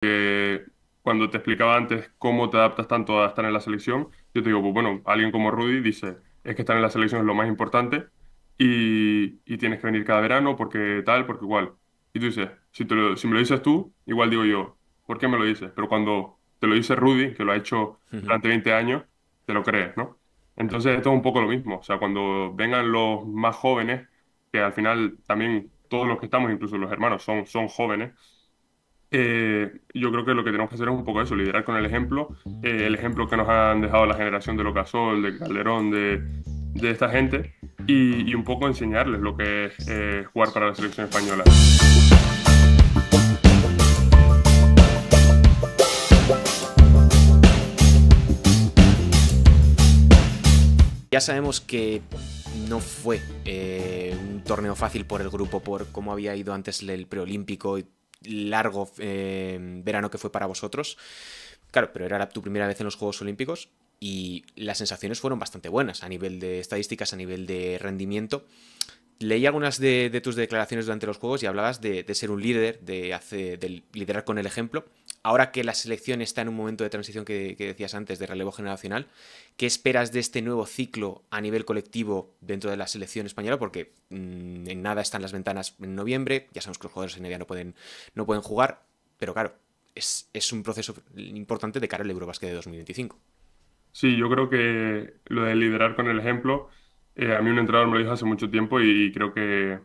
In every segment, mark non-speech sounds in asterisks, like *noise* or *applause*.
que cuando te explicaba antes cómo te adaptas tanto a estar en la selección, yo te digo, pues bueno, alguien como Rudy dice, es que estar en la selección es lo más importante y, y tienes que venir cada verano porque tal, porque igual. Y tú dices, si, si me lo dices tú, igual digo yo, ¿por qué me lo dices? Pero cuando te lo dice Rudy, que lo ha hecho durante 20 años, te lo crees, ¿no? Entonces esto es un poco lo mismo, o sea, cuando vengan los más jóvenes, que al final también todos los que estamos, incluso los hermanos, son, son jóvenes, eh, yo creo que lo que tenemos que hacer es un poco eso, liderar con el ejemplo, eh, el ejemplo que nos han dejado la generación de Locasol, de Calderón, de, de esta gente, y, un poco enseñarles lo que es eh, jugar para la selección española. Ya sabemos que no fue un torneo fácil por el grupo, por cómo había ido antes el preolímpico y largo eh, verano que fue para vosotros. Claro, pero era tu primera vez en los Juegos Olímpicos y las sensaciones fueron bastante buenas a nivel de estadísticas, a nivel de rendimiento. Leí algunas de, tus declaraciones durante los Juegos y hablabas de, ser un líder, de, de liderar con el ejemplo ahora que la selección está en un momento de transición que, decías antes, de relevo generacional, ¿qué esperas de este nuevo ciclo a nivel colectivo dentro de la selección española? Porque mm, en nada están las ventanas en noviembre, ya sabemos que los jugadores en media no pueden, no pueden jugar, pero claro, es, un proceso importante de cara al Eurobasket de 2025. Sí, yo creo que lo de liderar con el ejemplo, eh, a mí un entrenador me lo dijo hace mucho tiempo y creo que,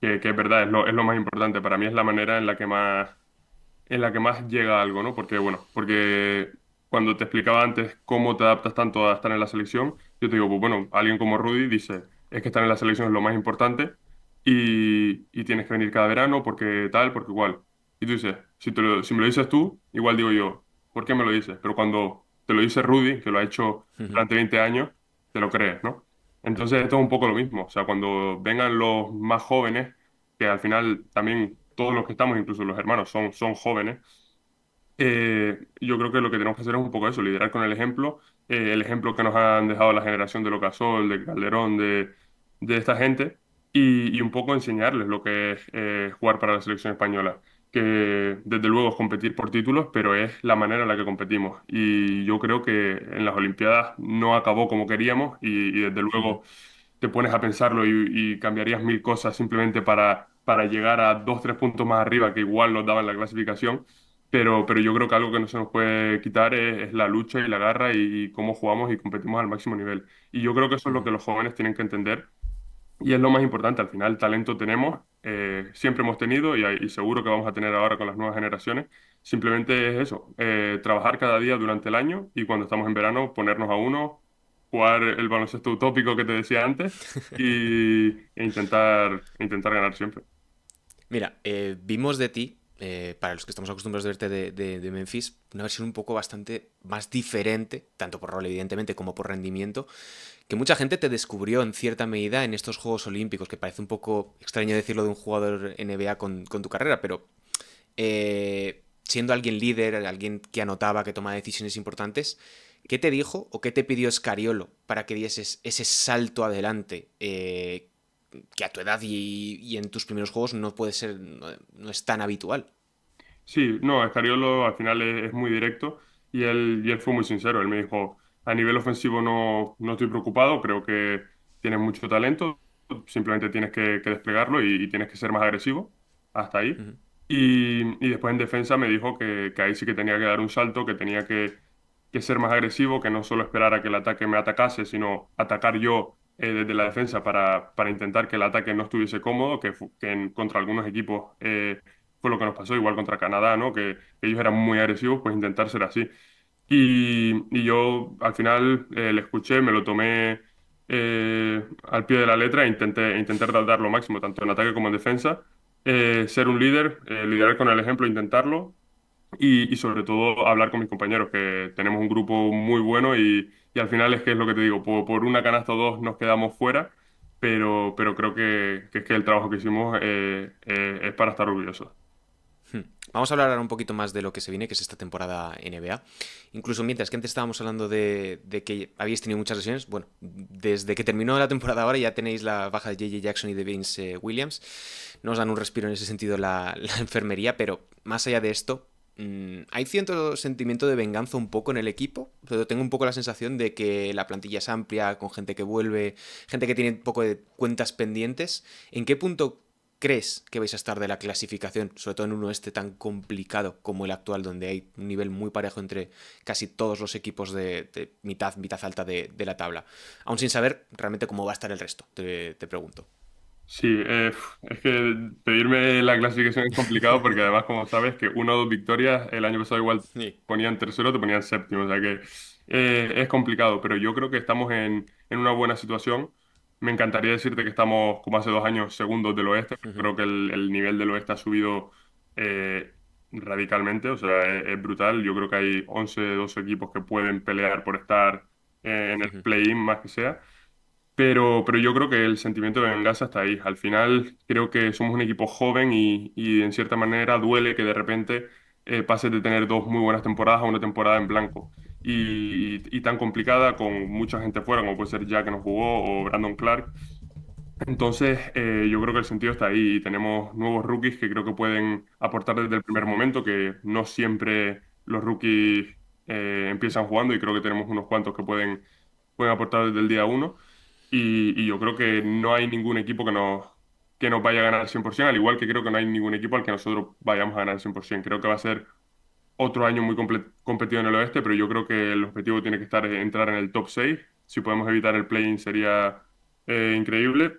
que, es verdad, es lo más importante. Para mí es la manera en la que más en la que más llega algo, ¿no? Porque, bueno, porque cuando te explicaba antes cómo te adaptas tanto a estar en la selección, yo te digo, pues bueno, alguien como Rudy dice, es que estar en la selección es lo más importante y, tienes que venir cada verano porque tal, porque igual. Y tú dices, si, te lo, si me lo dices tú, igual digo yo, ¿por qué me lo dices? Pero cuando te lo dice Rudy, que lo ha hecho durante 20 años, te lo crees, ¿no? Entonces esto es un poco lo mismo, o sea, cuando vengan los más jóvenes, que al final también todos los que estamos, incluso los hermanos, son, son jóvenes, eh, yo creo que lo que tenemos que hacer es un poco eso, liderar con el ejemplo, eh, el ejemplo que nos han dejado la generación de Locasol, de Calderón, de, de esta gente, y, un poco enseñarles lo que es eh, jugar para la selección española, que desde luego es competir por títulos, pero es la manera en la que competimos. Y yo creo que en las Olimpiadas no acabó como queríamos y, desde luego te pones a pensarlo y cambiarías mil cosas simplemente para para llegar a dos, tres puntos más arriba que igual nos daban la clasificación. Pero, pero yo creo que algo que no se nos puede quitar es, la lucha y la garra y, cómo jugamos y competimos al máximo nivel. Y yo creo que eso es lo que los jóvenes tienen que entender y es lo más importante. Al final, talento tenemos, eh, siempre hemos tenido y, seguro que vamos a tener ahora con las nuevas generaciones. Simplemente es eso, eh, trabajar cada día durante el año y cuando estamos en verano ponernos a uno, jugar el baloncesto utópico que te decía antes y, e intentar, intentar ganar siempre. Mira, eh, vimos de ti, eh, para los que estamos acostumbrados a verte de, Memphis, una versión un poco bastante más diferente, tanto por rol evidentemente como por rendimiento, que mucha gente te descubrió en cierta medida en estos Juegos Olímpicos, que parece un poco extraño decirlo de un jugador NBA con, tu carrera, pero... Eh, siendo alguien líder, alguien que anotaba, que tomaba decisiones importantes, ¿qué te dijo o qué te pidió Scariolo para que dieses ese salto adelante eh, que a tu edad y, en tus primeros juegos no puede ser, no, es tan habitual. Sí, no, Escariolo al final es, muy directo y él, y él fue muy sincero. Él me dijo, a nivel ofensivo no, no estoy preocupado, creo que tienes mucho talento, simplemente tienes que, desplegarlo y, tienes que ser más agresivo, hasta ahí. y, y, después en defensa me dijo que, que, ahí sí que tenía que dar un salto, que tenía que, que, ser más agresivo, que no solo esperar a que el ataque me atacase, sino atacar yo eh, desde la defensa para, intentar que el ataque no estuviese cómodo, que, contra algunos equipos eh, fue lo que nos pasó, igual contra Canadá, ¿no? que ellos eran muy agresivos, pues intentar ser así. Y, yo al final eh, le escuché, me lo tomé al pie de la letra e intenté, intenté dar lo máximo, tanto en ataque como en defensa. ser un líder, liderar con el ejemplo, intentarlo y, sobre todo hablar con mis compañeros, que tenemos un grupo muy bueno y, al final es que es lo que te digo, por, una canasta o dos nos quedamos fuera, pero, creo que, el trabajo que hicimos eh, eh, es para estar orgullosos. Hmm. Vamos a hablar ahora un poquito más de lo que se viene, que es esta temporada NBA. Incluso mientras que antes estábamos hablando de, que habéis tenido muchas lesiones, bueno, desde que terminó la temporada ahora ya tenéis la baja de JJ Jackson y de Vince eh, Williams. Nos dan un respiro en ese sentido la enfermería, pero más allá de esto, Mm, hay cierto sentimiento de venganza un poco en el equipo, pero tengo un poco la sensación de que la plantilla es amplia, con gente que vuelve, gente que tiene un poco de cuentas pendientes. ¿En qué punto crees que vais a estar de la clasificación, sobre todo en uno este tan complicado como el actual, donde hay un nivel muy parejo entre casi todos los equipos de, mitad, mitad alta de, la tabla? Aún sin saber realmente cómo va a estar el resto, te pregunto. Sí, eh, es que pedirme la clasificación es complicado porque *laughs* además, como sabes, que una o dos victorias, el año pasado igual ponían tercero, te ponían séptimo, o sea que eh, es complicado, pero yo creo que estamos en, en una buena situación. Me encantaría decirte que estamos, como hace dos años, segundos del oeste, creo que el, nivel del oeste ha subido eh, radicalmente, o sea, es, brutal. Yo creo que hay 11, 12 equipos que pueden pelear por estar en el play-in más que sea. Pero, pero yo creo que el sentimiento de venganza está ahí. Al final creo que somos un equipo joven y, y en cierta manera duele que de repente eh, pase de tener dos muy buenas temporadas a una temporada en blanco y, y- tan complicada con mucha gente fuera, como puede ser Jack que nos jugó o Brandon Clark. Entonces, eh, yo creo que el sentido está ahí y tenemos nuevos rookies que creo que pueden aportar desde el primer momento, que no siempre los rookies eh, empiezan jugando y creo que tenemos unos cuantos que pueden, pueden aportar desde el día uno. Y, yo creo que no hay ningún equipo que nos, que nos vaya a ganar 100%, al igual que creo que no hay ningún equipo al que nosotros vayamos a ganar 100%. Creo que va a ser otro año muy competido en el oeste, pero yo creo que el objetivo tiene que estar eh, entrar en el top 6. Si podemos evitar el play-in sería eh, increíble.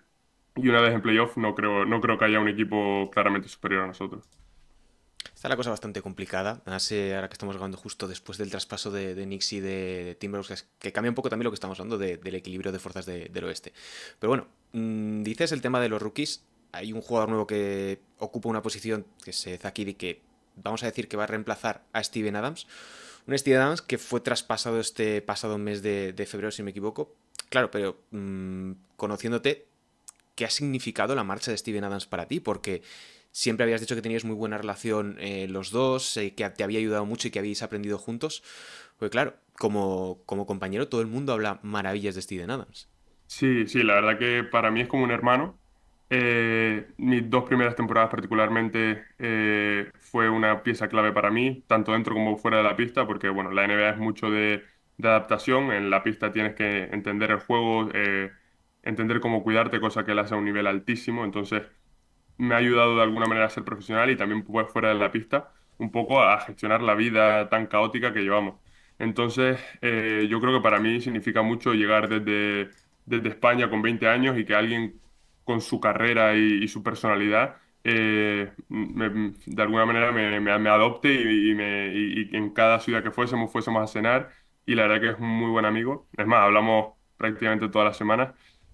Y una vez en playoff no creo, no creo que haya un equipo claramente superior a nosotros. Está la cosa bastante complicada. ahora que estamos hablando justo después del traspaso de, de y de Timberwolves, que, cambia un poco también lo que estamos hablando del equilibrio de fuerzas del oeste. Pero bueno, mm, dices el tema de los rookies. Hay un jugador nuevo que ocupa una posición, que es eh, Zakiri, que vamos a decir que va a reemplazar a Steven Adams. Un Steven Adams que fue traspasado este pasado mes de, febrero, si me equivoco. Claro, pero mm, conociéndote, ¿qué ha significado la marcha de Steven Adams para ti? Porque Siempre habías dicho que tenías muy buena relación eh, los dos, eh, que te había ayudado mucho y que habéis aprendido juntos. Pues claro, como, como compañero todo el mundo habla maravillas de Steven Adams. Sí, sí, la verdad que para mí es como un hermano. Eh, mis dos primeras temporadas particularmente eh, fue una pieza clave para mí, tanto dentro como fuera de la pista, porque bueno, la NBA es mucho de, adaptación, en la pista tienes que entender el juego, entender cómo cuidarte, cosa que le hace a un nivel altísimo, entonces me ha ayudado de alguna manera a ser profesional y también fuera de la pista, un poco a gestionar la vida tan caótica que llevamos. Entonces, eh, yo creo que para mí significa mucho llegar desde, desde España con 20 años y que alguien con su carrera y, su personalidad eh, de alguna manera me, adopte y, y en cada ciudad que fuésemos fuésemos a cenar y la verdad que es un muy buen amigo. Es más, hablamos prácticamente todas las semanas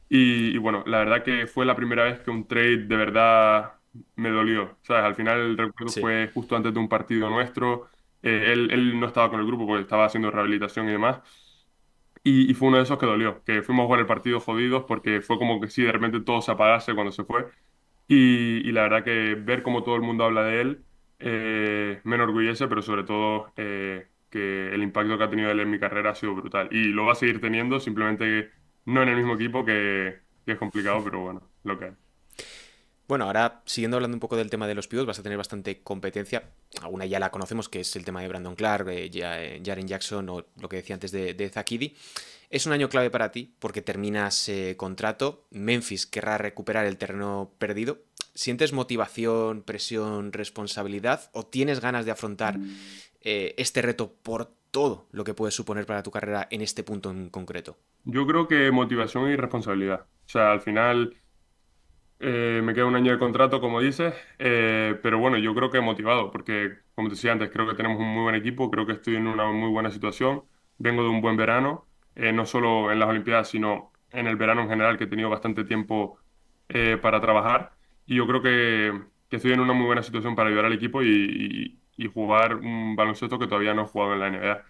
y, bueno, la verdad que fue la primera vez que un trade de verdad me dolió. ¿Sabes? Al final el recuerdo fue justo antes de un partido nuestro. Eh, él, él no estaba con el grupo porque estaba haciendo rehabilitación y demás. Y, fue uno de esos que dolió, que fuimos a jugar el partido jodidos porque fue como que sí, de repente todo se apagase cuando se fue. Y, la verdad que ver cómo todo el mundo habla de él eh, me enorgullece, pero sobre todo eh, que el impacto que ha tenido él en mi carrera ha sido brutal. Y lo va a seguir teniendo, simplemente no en el mismo equipo, que, es complicado, pero bueno, lo que Bueno, ahora siguiendo hablando un poco del tema de los pibos, vas a tener bastante competencia. Alguna ya la conocemos, que es el tema de Brandon Clark, eh, eh, Jaren Jackson o lo que decía antes de, de Zakidi. Es un año clave para ti porque terminas eh, contrato. Memphis querrá recuperar el terreno perdido. ¿Sientes motivación, presión, responsabilidad o tienes ganas de afrontar este reto por todo lo que puede suponer para tu carrera en este punto en concreto? Yo creo que motivación y responsabilidad. O sea, al final eh, me queda un año de contrato, como dices, eh, pero bueno, yo creo que motivado, porque como te decía antes, creo que tenemos un muy buen equipo, creo que estoy en una muy buena situación, vengo de un buen verano, eh, no solo en las Olimpiadas, sino en el verano en general, que he tenido bastante tiempo para trabajar, y yo creo que, estoy en una muy buena situación para ayudar al equipo y y jugar un baloncesto que todavía no he jugado en la NBA.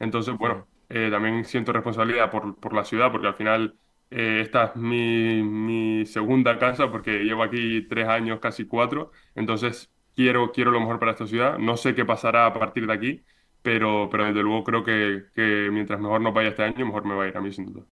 Entonces, bueno, eh, también siento responsabilidad por, la ciudad, porque al final eh, esta es mi, segunda casa, porque llevo aquí tres años, casi cuatro. Entonces, quiero, quiero lo mejor para esta ciudad. No sé qué pasará a partir de aquí, pero, pero desde luego creo que, que mientras mejor no vaya este año, mejor me va a ir a mí, sin duda.